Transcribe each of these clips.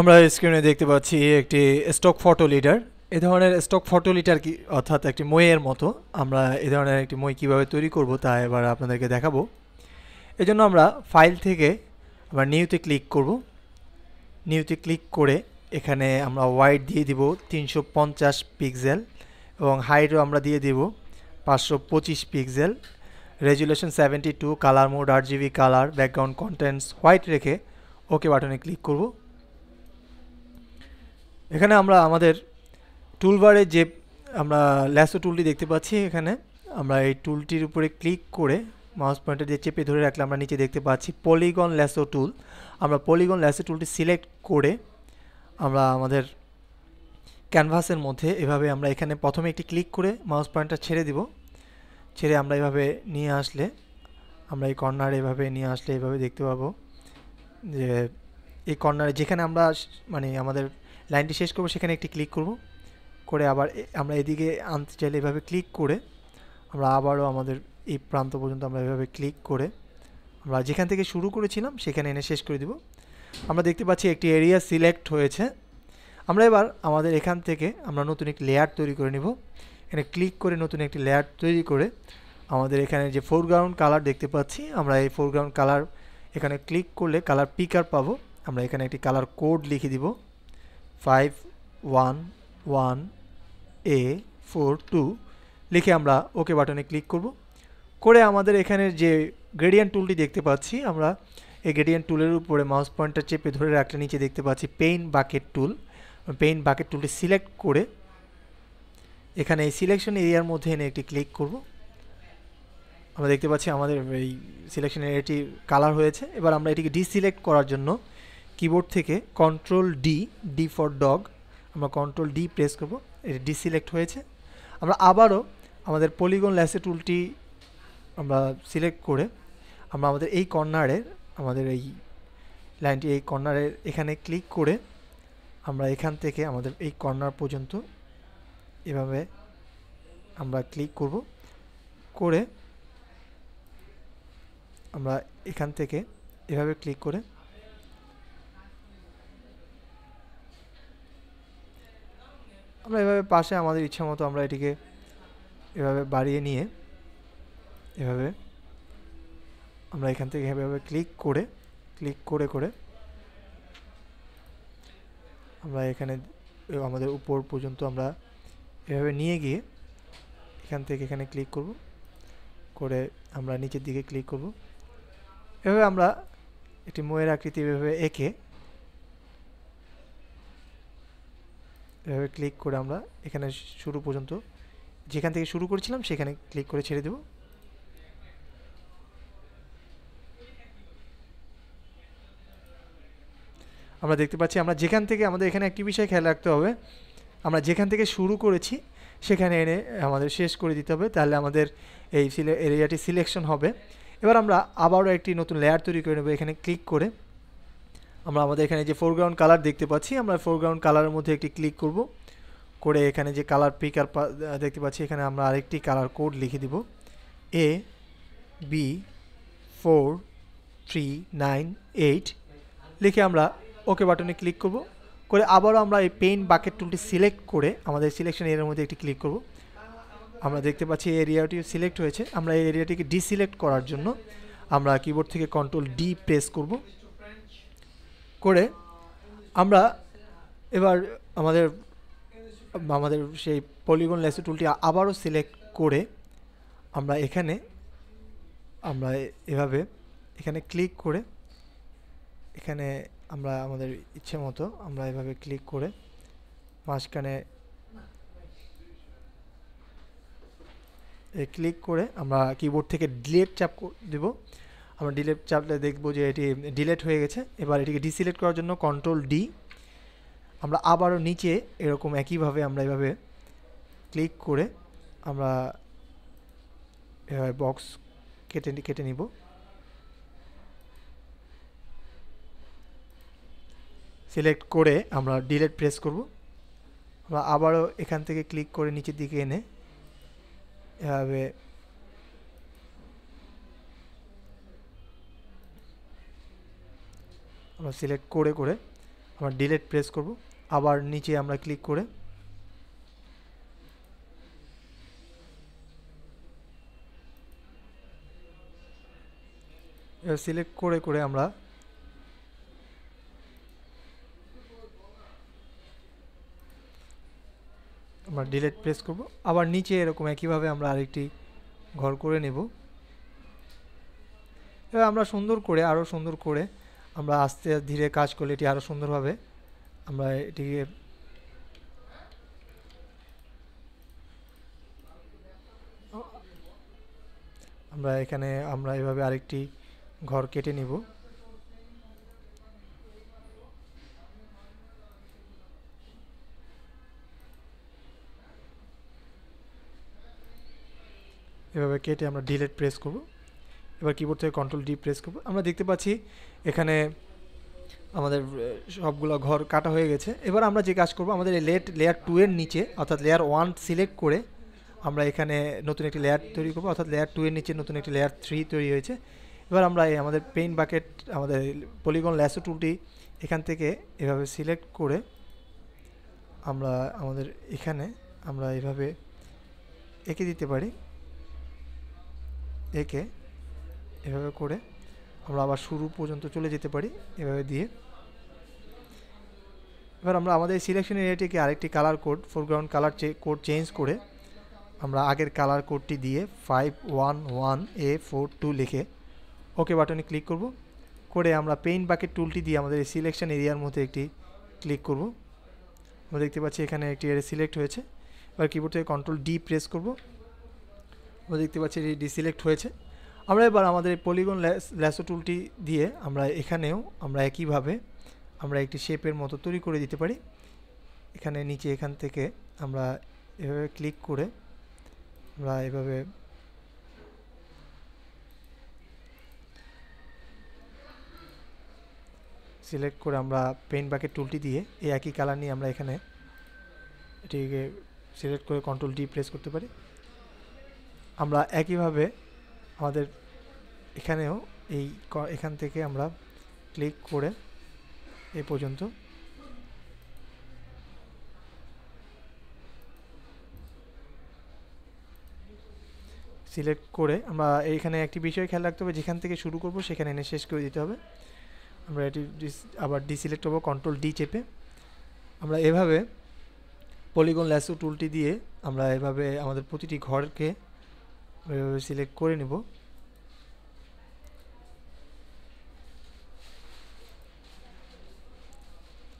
আমরা স্ক্রিনে দেখতে পাচ্ছি একটি স্টক ফটো লিডার এ ধরনের স্টক ফটো লিডার কি অর্থাৎ একটি মইয়ের মতো আমরা এ ধরনের একটি মই কীভাবে তৈরি করব তা এবার আপনাদেরকে দেখাবো এজন্য আমরা ফাইল থেকে আবার নিউতে ক্লিক করব নিউতে ক্লিক করে এখানে আমরা ওয়াইড দিয়ে দিব তিনশো পিক্সেল এবং হাইটও আমরা দিয়ে দিব পাঁচশো pixel resolution seventy two colour mode আট GB colour background contents white রেখে ওকে বাটনে ক্লিক করব এখানে আমরা আমাদের টুলবারে যে আমরা ল্যাসো টুলটি দেখতে পাচ্ছি এখানে আমরা এই টুলটির উপরে ক্লিক করে মাউস পয়েন্টার দিয়ে চেপে ধরে রাখলে আমরা নিচে দেখতে পাচ্ছি পলিগন ল্যাসো টুল আমরা পলিগন ল্যাসো টুলটি সিলেক্ট করে আমরা আমাদের ক্যানভাসের মধ্যে এভাবে আমরা এখানে প্রথমে একটি ক্লিক করে মাউস পয়েন্টটা ছেড়ে দিব ছেড়ে আমরা এভাবে নিয়ে আসলে আমরা এই কর্নার এভাবে নিয়ে আসলে এভাবে দেখতে পাবো যে এই কর্নারে যেখানে আমরা মানে আমাদের লাইনটি শেষ করব সেখানে একটি ক্লিক করব করে আবার আমরা এদিকে আনতে চাইলে এভাবে ক্লিক করে আমরা আবারও আমাদের এই প্রান্ত পর্যন্ত আমরা এভাবে ক্লিক করে আমরা যেখান থেকে শুরু করেছিলাম সেখানে এনে শেষ করে দিব আমরা দেখতে পাচ্ছি একটি এরিয়া সিলেক্ট হয়েছে আমরা এবার আমাদের এখান থেকে আমরা নতুন একটি লেয়ার তৈরি করে নিব এখানে ক্লিক করে নতুন একটি লেয়ার তৈরি করে আমাদের এখানে যে ফোরগ্রাউন্ড কালার দেখতে পাচ্ছি আমরা এই ফোরগ্রাউন্ড কালার এখানে ক্লিক করলে কালার পিকার পাবো আমরা এখানে একটি কালার কোড লিখে দিব five one one A four two লিখে আমরা ওকে বাটনে ক্লিক করব করে আমাদের এখানের যে গ্রেডিয়ান টুলটি দেখতে পাচ্ছি আমরা এই গ্রেডিয়ান টুলের উপরে মাউস পয়েন্টটা চেপে ধরে রাখলে নিচে দেখতে পাচ্ছি paint bucket tool paint bucket টুলটি সিলেক্ট করে এখানে এই সিলেকশন এরিয়ার মধ্যে এনে একটি ক্লিক করব আমরা দেখতে পাচ্ছি আমাদের এই সিলেকশন এরিয়াটি কালার হয়েছে এবার আমরা এটিকে ডিসিলেক্ট করার জন্য কিবোর্ড থেকে control D D for dog আমরা কন্ট্রোল ডি প্রেস করব এটা ডিসিলেক্ট হয়েছে আমরা আবারও আমাদের পলিগন ল্যাসে টুলটি আমরা সিলেক্ট করে আমরা আমাদের এই কর্নারের আমাদের এই লাইনটি এই কর্নারের এখানে ক্লিক করে আমরা এখান থেকে আমাদের এই কর্নার পর্যন্ত এভাবে আমরা ক্লিক করব করে আমরা এখান থেকে এভাবে ক্লিক করে আমরা এভাবে পাশে আমাদের ইচ্ছা মতো আমরা এটিকে এভাবে বাড়িয়ে নিয়ে এভাবে আমরা এখান থেকে এভাবে ক্লিক করে ক্লিক করে করে আমরা এখানে আমাদের উপর পর্যন্ত আমরা এভাবে নিয়ে গিয়ে এখান থেকে এখানে ক্লিক করব করে আমরা নিচের দিকে ক্লিক করব এভাবে আমরা একটি ময়ের আকৃতি এভাবে এঁকে এভাবে ক্লিক করে আমরা এখানে শুরু পর্যন্ত যেখান থেকে শুরু করেছিলাম সেখানে ক্লিক করে ছেড়ে দেব আমরা দেখতে পাচ্ছি আমরা যেখান থেকে আমাদের এখানে একটি বিষয় খেয়াল রাখতে হবে আমরা যেখান থেকে শুরু করেছি সেখানে এনে আমাদের শেষ করে দিতে হবে তাহলে আমাদের এই সিলে এরিয়াটি সিলেকশন হবে এবার আমরা আবারও একটি নতুন লেয়ার তৈরি করে নেব এখানে ক্লিক করে আমরা আমাদের এখানে যে ফোরগ্রাউন্ড কালার দেখতে পাচ্ছি আমরা ফোরগ্রাউন্ড কালারের মধ্যে একটি ক্লিক করব করে এখানে যে কালার পিকার দেখতে পাচ্ছি এখানে আমরা আরেকটি কালার কোড লিখে দিব A B four three nine eight লিখে আমরা ওকে বাটনে ক্লিক করব করে আবারও আমরা এই পেন বাকেট টুলটি সিলেক্ট করে আমাদের সিলেকশন এরিয়ার মধ্যে একটি ক্লিক করব আমরা দেখতে পাচ্ছি এই এরিয়াটি সিলেক্ট হয়েছে আমরা এই এরিয়াটিকে ডিসিলেক্ট করার জন্য আমরা কিবোর্ড থেকে কন্ট্রোল ডি প্রেস করব করে আমরা এবার আমাদের আমাদের সেই পলিগন লেসো টুলটি আবারও সিলেক্ট করে আমরা এখানে আমরা এভাবে এখানে ক্লিক করে এখানে আমরা আমাদের ইচ্ছে মতো আমরা এভাবে ক্লিক করে মাঝখানে ক্লিক করে আমরা কিবোর্ড থেকে ডিলেট চাপ দেব আমরা ডিলেট চাপলে দেখবো যে এটি ডিলেট হয়ে গেছে এবার এটিকে ডিসিলেক্ট করার জন্য কন্ট্রোল ডি আমরা আবারও নিচে এরকম একইভাবে আমরা এভাবে ক্লিক করে আমরা এভাবে বক্স কেটে কেটে নিব সিলেক্ট করে আমরা ডিলেট প্রেস করব আমরা আবারও এখান থেকে ক্লিক করে নিচের দিকে এনে এভাবে আমরা সিলেক্ট করে করে আমরা ডিলেট প্রেস করব আবার নিচে আমরা ক্লিক করে সিলেক্ট করে করে আমরা আমরা ডিলেট প্রেস করব আবার নিচে এরকম একইভাবে আমরা আরেকটি ঘর করে নেব এবার আমরা সুন্দর করে আরও সুন্দর করে আমরা আস্তে ধীরে কাজ করলে এটি আরও সুন্দরভাবে আমরা এটিকে আমরা এখানে আমরা এভাবে আরেকটি ঘর কেটে নিব এভাবে কেটে আমরা ডিলেট প্রেস করবো এবার কিবোর্ড থেকে কন্ট্রোল ডি প্রেস করব আমরা দেখতে পাচ্ছি এখানে আমাদের সবগুলো ঘর কাটা হয়ে গেছে এবার আমরা যে কাজ করব আমাদের লেট লেয়ার টু এর নিচে অর্থাৎ লেয়ার ওয়ান সিলেক্ট করে আমরা এখানে নতুন একটি লেয়ার তৈরি করবো অর্থাৎ লেয়ার টু এর নিচে নতুন একটি লেয়ার থ্রি তৈরি হয়েছে এবার আমরা এই আমাদের পেইন বাকেট আমাদের পলিগন ল্যাসো টুলটি এখান থেকে এভাবে সিলেক্ট করে আমরা আমাদের এখানে আমরা এভাবে এঁকে দিতে পারি এঁকে এভাবে করে আমরা আবার শুরু পর্যন্ত চলে যেতে পারি এভাবে দিয়ে এবার আমরা আমাদের সিলেকশন এরিয়াটিকে আরেকটি colour code foreground colour code change করে আমরা আগের কালার কোডটি দিয়ে five one one A four two লিখে ওকে বাটনে ক্লিক করব করে আমরা পেইন বাকেট টুলটি দিয়ে আমাদের এই সিলেকশন এরিয়ার মধ্যে একটি ক্লিক করব আমরা দেখতে পাচ্ছি এখানে একটি এরিয়া সিলেক্ট হয়েছে এবার কিবোর্ড থেকে কন্ট্রোল ডি প্রেস করব আমরা দেখতে পাচ্ছি এটি ডিসিলেক্ট হয়েছে আমরা এবার আমাদের পলিগন ল্যাসো টুলটি দিয়ে আমরা এখানেও আমরা একইভাবে আমরা একটি শেপের মতো তৈরি করে দিতে পারি এখানে নিচে এখান থেকে আমরা এভাবে ক্লিক করে আমরা এভাবে সিলেক্ট করে আমরা পেন বাকেট টুলটি দিয়ে এই একই কালার নিয়ে আমরা এখানে এটিকে সিলেক্ট করে কন্ট্রোল ডি প্রেস করতে পারি আমরা একইভাবে আমাদের এখানেও এই এখান থেকে আমরা ক্লিক করে এ পর্যন্ত সিলেক্ট করে আমরা এইখানে একটি বিষয় খেয়াল রাখতে হবে যেখান থেকে শুরু করব সেখানে এনে শেষ করে দিতে হবে আমরা এটি আবার ডিসিলেক্ট করবো কন্ট্রোল ডি চেপে আমরা এভাবে পলিগন ল্যাসো টুলটি দিয়ে আমরা এভাবে আমাদের প্রতিটি ঘরকে ওইভাবে সিলেক্ট করে নিব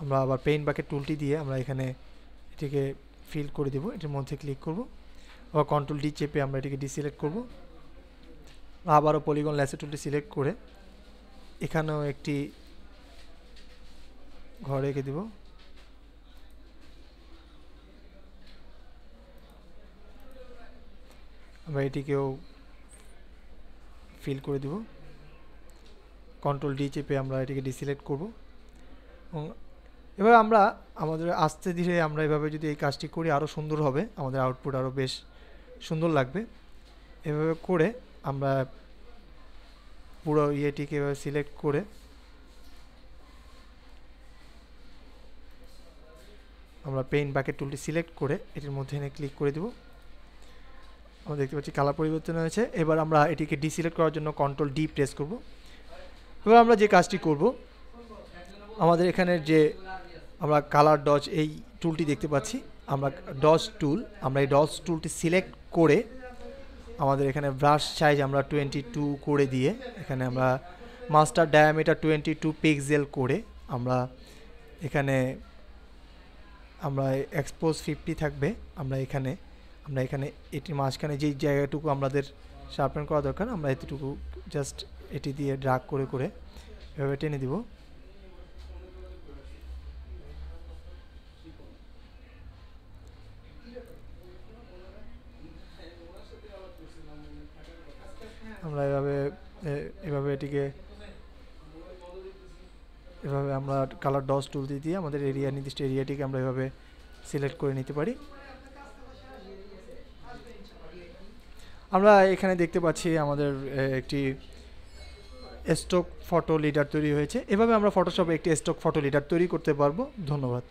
আমরা আবার পেইন বাকেট টুলটি দিয়ে আমরা এখানে এটিকে ফিল করে দেব এটির মধ্যে ক্লিক করব আবার কন্ট্রোল ডি চেপে আমরা এটিকে ডিসিলেক্ট করব আবারও পলিগন ল্যাসে টুলটি সিলেক্ট করে এখানেও একটি ঘর রেখে দেবো আমরা এটিকেও ফিল করে দেব কন্ট্রোল ডি চেপে আমরা এটিকে ডিসিলেক্ট করব এবং এভাবে আমরা আমাদের আস্তে ধীরে আমরা এভাবে যদি এই কাজটি করি আরও সুন্দর হবে আমাদের আউটপুট আরও বেশ সুন্দর লাগবে এভাবে করে আমরা পুরো ইয়েটিকে এভাবে সিলেক্ট করে আমরা পেইন বাকেট টুলটি সিলেক্ট করে এটির মধ্যে এনে ক্লিক করে দেবো আমরা দেখতে পাচ্ছি কালার পরিবর্তন হয়েছে এবার আমরা এটিকে ডিসিলেক্ট করার জন্য কন্ট্রোল ডি প্রেস করব এবার আমরা যে কাজটি করব আমাদের এখানের যে আমরা কালার ডজ এই টুলটি দেখতে পাচ্ছি আমরা ডজ টুল আমরা এই ডজ টুলটি সিলেক্ট করে আমাদের এখানে ব্রাশ সাইজ আমরা টোয়েন্টি টু করে দিয়ে এখানে আমরা master diameter twenty two pixel করে আমরা এখানে আমরা এক্সপোজ ফিফটি থাকবে আমরা এখানে আমরা এখানে এটির মাঝখানে যেই জায়গাটুকু আমাদের শার্পেন করা দরকার আমরা এতটুকু জাস্ট এটি দিয়ে ড্রাগ করে করে এভাবে টেনে দিব আমরা এভাবে এভাবে এটিকে এভাবে আমরা কালার ডস টুল দিয়ে দিয়ে আমাদের এরিয়া নির্দিষ্ট এরিয়াটিকে আমরা এভাবে সিলেক্ট করে নিতে পারি আমরা এখানে দেখতে পাচ্ছি আমাদের একটি স্টক ফটো লিডার তৈরি হয়েছে এভাবে আমরা ফটোশপে একটি স্টক ফটো লিডার তৈরি করতে পারবো ধন্যবাদ